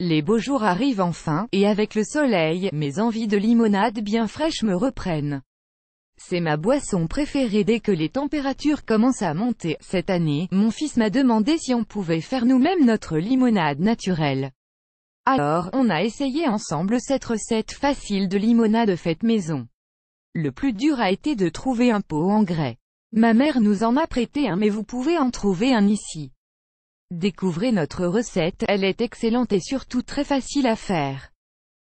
Les beaux jours arrivent enfin, et avec le soleil, mes envies de limonade bien fraîche me reprennent. C'est ma boisson préférée dès que les températures commencent à monter. Cette année, mon fils m'a demandé si on pouvait faire nous-mêmes notre limonade naturelle. Alors, on a essayé ensemble cette recette facile de limonade faite maison. Le plus dur a été de trouver un pot en grès. Ma mère nous en a prêté un mais vous pouvez en trouver un ici. Découvrez notre recette, elle est excellente et surtout très facile à faire.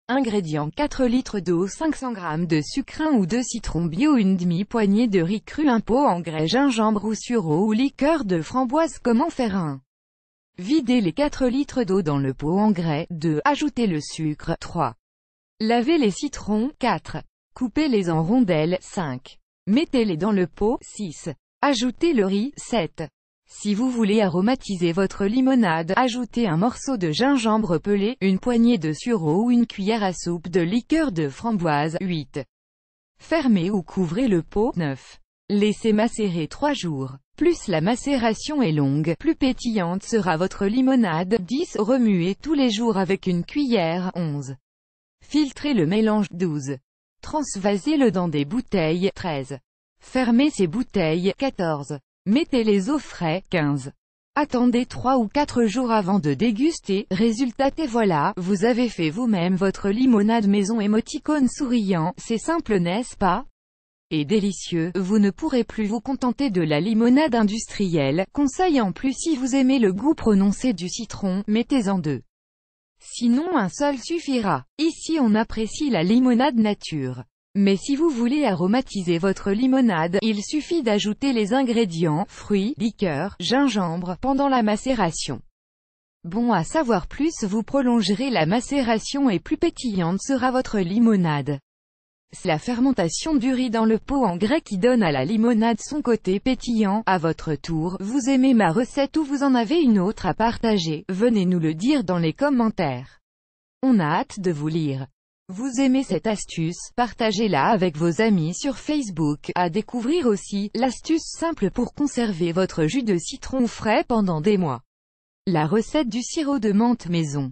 Ingrédients 4 litres d'eau 500 g de sucre ou de citron bio une demi-poignée de riz cru un pot en grès gingembre ou sureau ou liqueur de framboise Comment faire un Videz les 4 litres d'eau dans le pot en grès 2. Ajoutez le sucre 3. Lavez les citrons 4. Coupez-les en rondelles 5. Mettez-les dans le pot 6. Ajoutez le riz 7. Si vous voulez aromatiser votre limonade, ajoutez un morceau de gingembre pelé, une poignée de sureau ou une cuillère à soupe de liqueur de framboise. 8. Fermez ou couvrez le pot. 9. Laissez macérer 3 jours. Plus la macération est longue, plus pétillante sera votre limonade. 10. Remuez tous les jours avec une cuillère. 11. Filtrez le mélange. 12. Transvasez-le dans des bouteilles. 13. Fermez ces bouteilles. 14. Mettez-les eaux frais, 15. Attendez 3 ou 4 jours avant de déguster, résultat et voilà, vous avez fait vous-même votre limonade maison émoticône souriant, c'est simple n'est-ce pas et délicieux, vous ne pourrez plus vous contenter de la limonade industrielle, conseil en plus si vous aimez le goût prononcé du citron, mettez-en deux. Sinon un seul suffira. Ici on apprécie la limonade nature. Mais si vous voulez aromatiser votre limonade, il suffit d'ajouter les ingrédients, fruits, liqueurs, gingembre, pendant la macération. Bon à savoir plus vous prolongerez la macération et plus pétillante sera votre limonade. C'est la fermentation du riz dans le pot en grès qui donne à la limonade son côté pétillant. À votre tour, vous aimez ma recette ou vous en avez une autre à partager, venez nous le dire dans les commentaires. On a hâte de vous lire. Vous aimez cette astuce, partagez-la avec vos amis sur Facebook. À découvrir aussi, l'astuce simple pour conserver votre jus de citron frais pendant des mois. La recette du sirop de menthe maison.